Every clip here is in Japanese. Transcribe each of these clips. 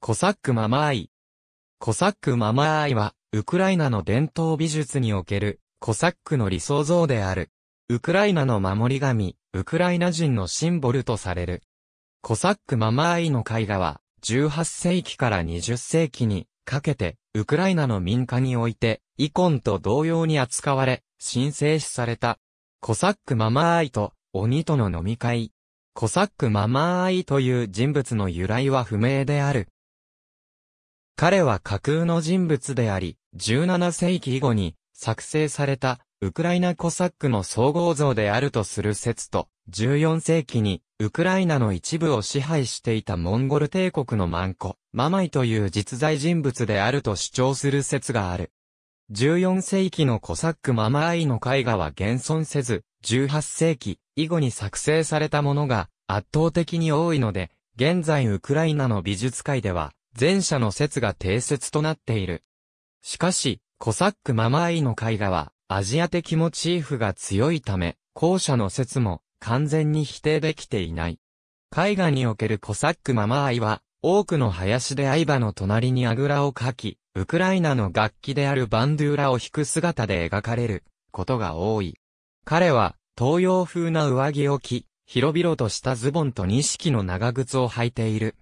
コサックママアイ。コサックママアイは、ウクライナの伝統美術における、コサックの理想像である。ウクライナの守り神、ウクライナ人のシンボルとされる。コサックママアイの絵画は、18世紀から20世紀にかけて、ウクライナの民家において、イコンと同様に扱われ、神聖視された。コサックママアイと、鬼との飲み会。コサックママアイという人物の由来は不明である。彼は架空の人物であり、17世紀以後に作成されたウクライナコサックの総合像であるとする説と、14世紀にウクライナの一部を支配していたモンゴル帝国のマンコ、ママイという実在人物であると主張する説がある。14世紀のコサックママアイの絵画は現存せず、18世紀以後に作成されたものが圧倒的に多いので、現在ウクライナの美術界では前者の説が定説となっている。しかし、コサックママアイの絵画は、アジア的モチーフが強いため、後者の説も完全に否定できていない。絵画におけるコサックママアイは、多くの林で相場の隣にあぐらをかき、ウクライナの楽器であるバンドゥーラを弾く姿で描かれることが多い。彼は東洋風な上着を着、広々としたズボンと錦の長靴を履いている。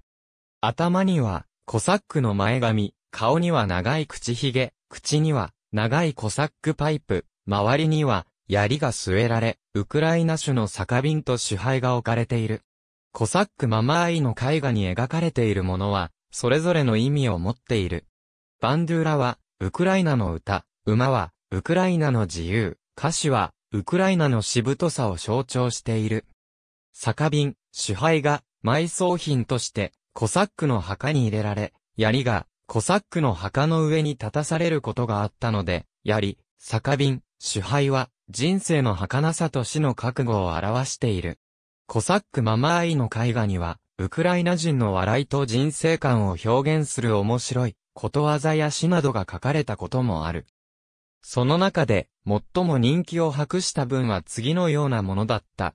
頭にはコサックの前髪、顔には長い口ひげ、口には長いコサックパイプ、周りには槍が据えられ、ウクライナ種の酒瓶と支配が置かれている。コサックママアイの絵画に描かれているものは、それぞれの意味を持っている。バンドゥーラは、ウクライナの歌、馬は、ウクライナの自由、歌詞は、ウクライナのしぶとさを象徴している。酒瓶、支配が、埋葬品として、コサックの墓に入れられ、槍がコサックの墓の上に立たされることがあったので、槍、酒瓶、主杯は人生の儚さと死の覚悟を表している。コサックママアイの絵画には、ウクライナ人の笑いと人生観を表現する面白い、ことわざや詩などが書かれたこともある。その中で、最も人気を博した文は次のようなものだった。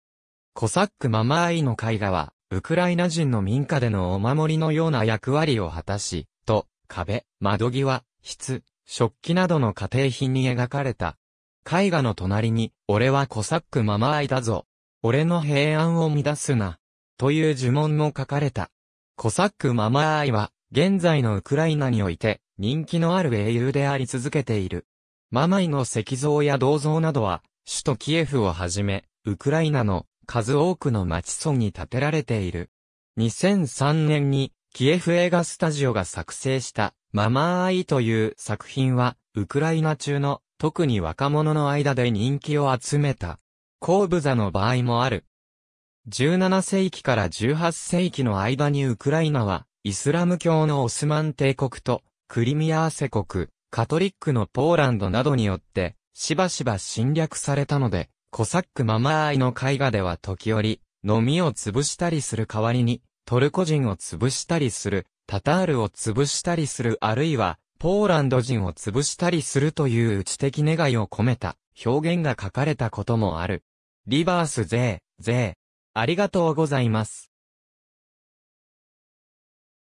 コサックママアイの絵画は、ウクライナ人の民家でのお守りのような役割を果たし、と、壁、窓際、筆、食器などの家庭品に描かれた。絵画の隣に、俺はコサックママアイだぞ。俺の平安を乱すな。という呪文も書かれた。コサックママアイは、現在のウクライナにおいて、人気のある英雄であり続けている。ママイの石像や銅像などは、首都キエフをはじめ、ウクライナの数多くの町村に建てられている。2003年にキエフ映画スタジオが作成したママーアイという作品はウクライナ中の特に若者の間で人気を集めた。後部座の場合もある。17世紀から18世紀の間にウクライナはイスラム教のオスマン帝国とクリミアセ国、カトリックのポーランドなどによってしばしば侵略されたので、コサックママアイの絵画では時折、飲みを潰したりする代わりに、トルコ人を潰したりする、タタールを潰したりするあるいは、ポーランド人を潰したりするという内的願いを込めた表現が書かれたこともある。リバース税、税。ありがとうございます。